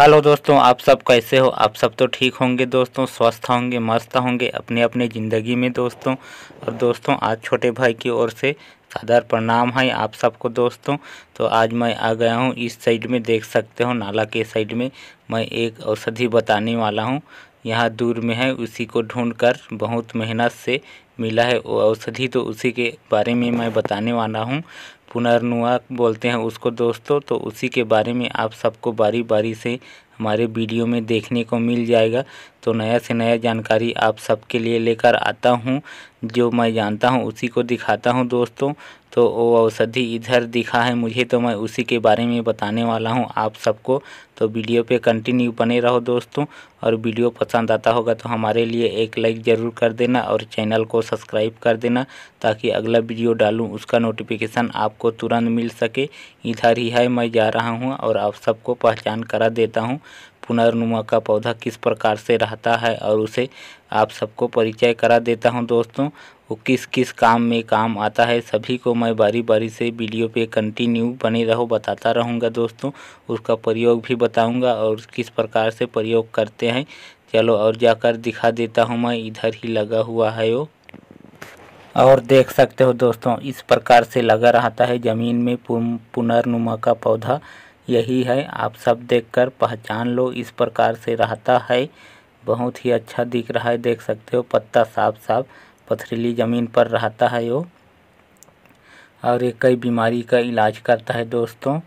hello दोस्तों आप सब कैसे हो आप सब तो ठीक होंगे दोस्तों स्वस्थ होंगे मस्त होंगे अपने अपने ज़िंदगी में दोस्तों और दोस्तों आज छोटे भाई की ओर से सादर प्रणाम है आप सबको दोस्तों तो आज मैं आ गया हूँ इस साइड में देख सकते हो नाला के साइड में मैं एक औषधि बताने वाला हूँ यहाँ दूर में है उसी को ढूंढ कर बहुत मेहनत से मिला है वो औषधि तो उसी के बारे में मैं बताने वाला हूँ पुनर्नुआ बोलते हैं उसको दोस्तों तो उसी के बारे में आप सबको बारी बारी से हमारे वीडियो में देखने को मिल जाएगा तो नया से नया जानकारी आप सबके लिए लेकर आता हूं जो मैं जानता हूं उसी को दिखाता हूं दोस्तों तो वो औषधि इधर दिखा है मुझे तो मैं उसी के बारे में बताने वाला हूँ आप सबको तो वीडियो पे कंटिन्यू बने रहो दोस्तों और वीडियो पसंद आता होगा तो हमारे लिए एक लाइक ज़रूर कर देना और चैनल को सब्सक्राइब कर देना ताकि अगला वीडियो डालूँ उसका नोटिफिकेशन आपको तुरंत मिल सके इधर ही है मैं जा रहा हूँ और आप सबको पहचान करा देता हूँ पुनर्नुमा का पौधा किस प्रकार से रहता है और उसे आप सबको परिचय करा देता हूं दोस्तों वो किस किस काम में काम आता है सभी को मैं बारी बारी से वीडियो पे कंटिन्यू बने रहो बताता रहूँगा दोस्तों उसका प्रयोग भी बताऊँगा और किस प्रकार से प्रयोग करते हैं चलो और जाकर दिखा देता हूँ मैं इधर ही लगा हुआ है वो और देख सकते हो दोस्तों इस प्रकार से लगा रहता है ज़मीन में पुनर्नुमा का पौधा यही है आप सब देखकर पहचान लो इस प्रकार से रहता है बहुत ही अच्छा दिख रहा है देख सकते हो पत्ता साफ साफ पथरीली ज़मीन पर रहता है वो और ये कई बीमारी का इलाज करता है दोस्तों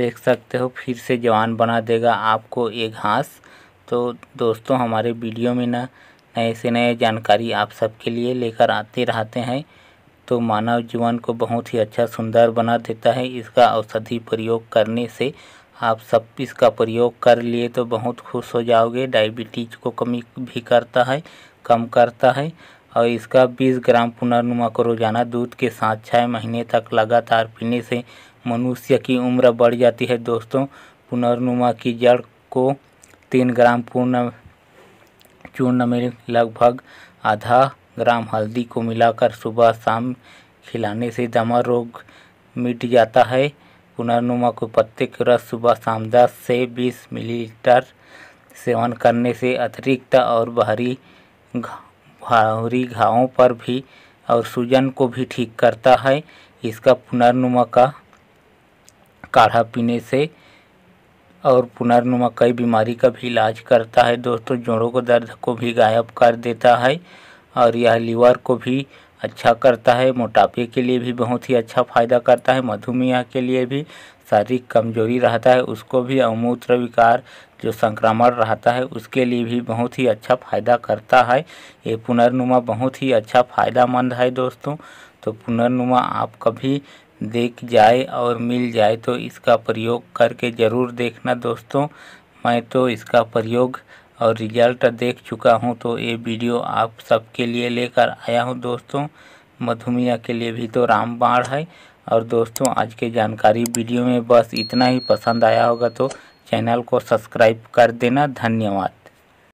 देख सकते हो फिर से जवान बना देगा आपको ये घास तो दोस्तों हमारे वीडियो में ना नए से नए जानकारी आप सबके लिए लेकर आते रहते हैं तो मानव जीवन को बहुत ही अच्छा सुंदर बना देता है इसका औषधि प्रयोग करने से आप सब इसका प्रयोग कर लिए तो बहुत खुश हो जाओगे डायबिटीज को कमी भी करता है कम करता है और इसका 20 ग्राम पुनर्नुमा को रोजाना दूध के साथ छः महीने तक लगातार पीने से मनुष्य की उम्र बढ़ जाती है दोस्तों पुनर्नुमा की जड़ को तीन ग्राम पूर्ण चूर्ण में लगभग आधा ग्राम हल्दी को मिलाकर सुबह शाम खिलाने से दमा रोग मिट जाता है पुनर्नुमा के पत्ते के रस सुबह शाम दस से बीस मिलीलीटर सेवन करने से अतिरिक्त और बाहरी भारी घावों पर भी और सूजन को भी ठीक करता है इसका पुनर्नुमा का काढ़ा पीने से और पुनर्नुमा कई बीमारी का भी इलाज करता है दोस्तों जोड़ों को दर्द को भी गायब कर देता है और यह लीवर को भी अच्छा करता है मोटापे के लिए भी बहुत ही अच्छा फायदा करता है मधुमेह के लिए भी शारीरिक कमजोरी रहता है उसको भी अमूत्र विकार जो संक्रमण रहता है उसके लिए भी बहुत ही अच्छा फ़ायदा करता है ये पुनर्नुमा बहुत ही अच्छा फ़ायदामंद है दोस्तों तो पुनर्नुमा आप कभी देख जाए और मिल जाए तो इसका प्रयोग करके ज़रूर देखना दोस्तों मैं तो इसका प्रयोग और रिजल्ट देख चुका हूँ तो ये वीडियो आप सबके लिए लेकर आया हूँ दोस्तों मधुमेह के लिए भी तो रामबाण है और दोस्तों आज के जानकारी वीडियो में बस इतना ही पसंद आया होगा तो चैनल को सब्सक्राइब कर देना धन्यवाद